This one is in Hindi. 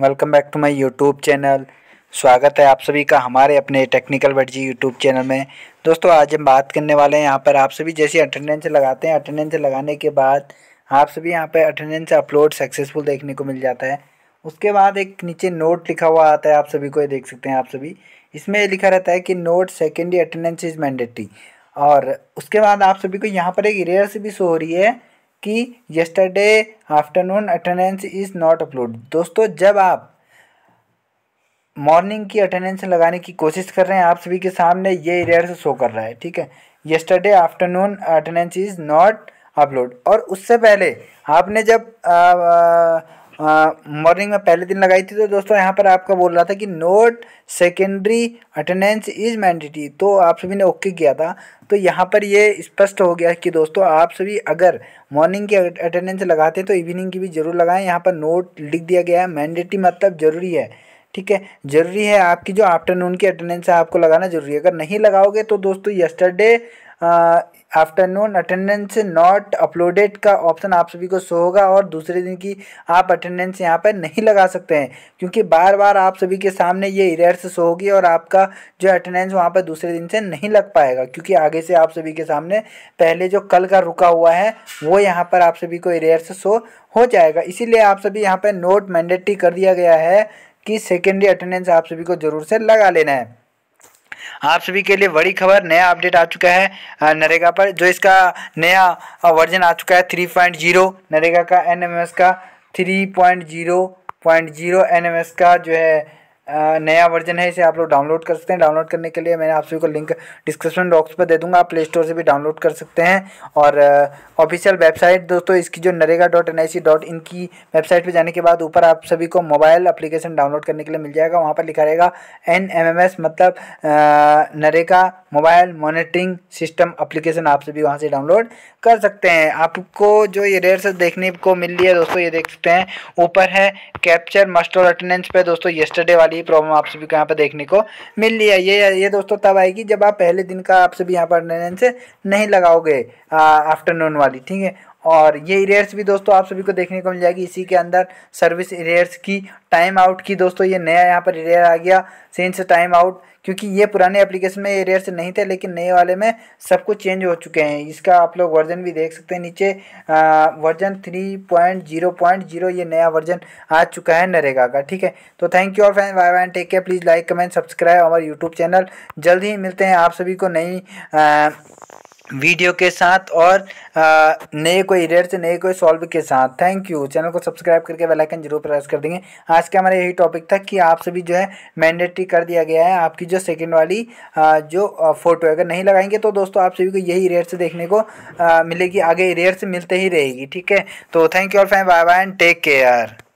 welcome back to my YouTube channel स्वागत है आप सभी का हमारे अपने टेक्निकल वर्जी यूट्यूब चैनल में दोस्तों आज हम बात करने वाले हैं यहाँ पर आप सभी जैसे अटेंडेंस लगाते हैं अटेंडेंस लगाने के बाद आप सभी यहाँ पर अटेंडेंस अपलोड सक्सेसफुल देखने को मिल जाता है उसके बाद एक नीचे नोट लिखा हुआ आता है आप सभी को ये देख सकते हैं आप सभी इसमें लिखा रहता है कि note secondary attendance is mandatory और उसके बाद आप सभी को यहाँ पर एक इरेयर से भी शो हो रही है कि yesterday afternoon attendance is not upload दोस्तों जब आप मॉर्निंग की अटेंडेंस लगाने की कोशिश कर रहे हैं आप सभी के सामने ये एरियर से शो कर रहा है ठीक है yesterday afternoon attendance is not upload और उससे पहले आपने जब मॉर्निंग में पहले दिन लगाई थी तो दोस्तों यहाँ पर आपका बोल रहा था कि note secondary attendance is mandatory तो आप सभी ने ओके किया था तो यहाँ पर ये स्पष्ट हो गया कि दोस्तों आप सभी अगर मॉर्निंग की अटेंडेंस लगाते हैं तो इवनिंग की भी जरूर लगाएं यहाँ पर नोट लिख दिया गया है मैंडेटरी मतलब ज़रूरी है ठीक है ज़रूरी है आपकी जो आफ्टरनून की अटेंडेंस है आपको लगाना ज़रूरी है अगर नहीं लगाओगे तो दोस्तों yesterday afternoon attendance not uploaded का ऑप्शन आप सभी को शो होगा और दूसरे दिन की आप अटेंडेंस यहाँ पर नहीं लगा सकते हैं क्योंकि बार बार आप सभी के सामने ये इरेयर्स शो होगी और आपका जो अटेंडेंस वहाँ पर दूसरे दिन से नहीं लग पाएगा क्योंकि आगे से आप सभी के सामने पहले जो कल का रुका हुआ है वो यहाँ पर आप सभी को इरेयर्स शो हो जाएगा इसीलिए आप सभी यहाँ पर नोट मैंडेटरी कर दिया गया है कि सेकेंडरी अटेंडेंस आप सभी को ज़रूर से लगा लेना है आप सभी के लिए बड़ी खबर नया अपडेट आ चुका है नरेगा पर जो इसका नया वर्जन आ चुका है थ्री पॉइंट जीरो नरेगा का एन एम एस का three point zero point zero N M S का जो है नया वर्जन है इसे आप लोग डाउनलोड कर सकते हैं डाउनलोड करने के लिए मैंने आप सभी को लिंक डिस्क्रिप्शन बॉक्स पर दे दूंगा आप प्ले स्टोर से भी डाउनलोड कर सकते हैं और ऑफिशियल वेबसाइट दोस्तों इसकी जो NREGA dot N I C dot in की वेबसाइट पर जाने के बाद ऊपर आप सभी को मोबाइल अप्लीकेशन डाउनलोड करने के लिए मिल जाएगा वहाँ पर लिखा रहेगा एन एम एम एस मतलब NREGA mobile monitoring system application आप सभी वहाँ से डाउनलोड कर सकते हैं आपको जो ये से देखने को मिल रही है दोस्तों ये देख सकते हैं ऊपर है कैप्चर मस्ट और अटेंडेंस पर दोस्तों येस्टरडे वाली वाली प्रॉब्लम आप सभी को यहाँ पर देखने को मिल रही है ये ये दोस्तों तब आएगी जब आप पहले दिन का आप सभी यहाँ पर नहीं लगाओगे आफ्टरनून वाली ठीक है और ये इरेयर्स भी दोस्तों आप सभी को देखने को मिल जाएगी इसी के अंदर सर्विस इरेयर्स की टाइम आउट की दोस्तों ये नया यहाँ पर इरेयर आ गया सिंस टाइम आउट क्योंकि ये पुराने एप्लीकेशन में से नहीं थे लेकिन नए वाले में सब कुछ चेंज हो चुके हैं इसका आप लोग वर्जन भी देख सकते हैं नीचे version three point zero point zero ये नया वर्जन आ चुका है नरेगा का ठीक है तो थैंक यू और fan bye bye take care please like comment subscribe हमारे यूट्यूब चैनल जल्द ही मिलते हैं आप सभी को नई वीडियो के साथ और नए कोई से नए कोई सॉल्व के साथ थैंक यू चैनल को सब्सक्राइब करके बेल आइकन जरूर प्रेस कर देंगे आज का हमारा यही टॉपिक था कि आप सभी जो है मैंडेटरी कर दिया गया है आपकी जो सेकंड वाली जो फोटो है अगर नहीं लगाएंगे तो दोस्तों आप सभी को यही से देखने को मिलेगी आगे से मिलते ही रहेगी ठीक है तो थैंक यू और fam bye bye and take care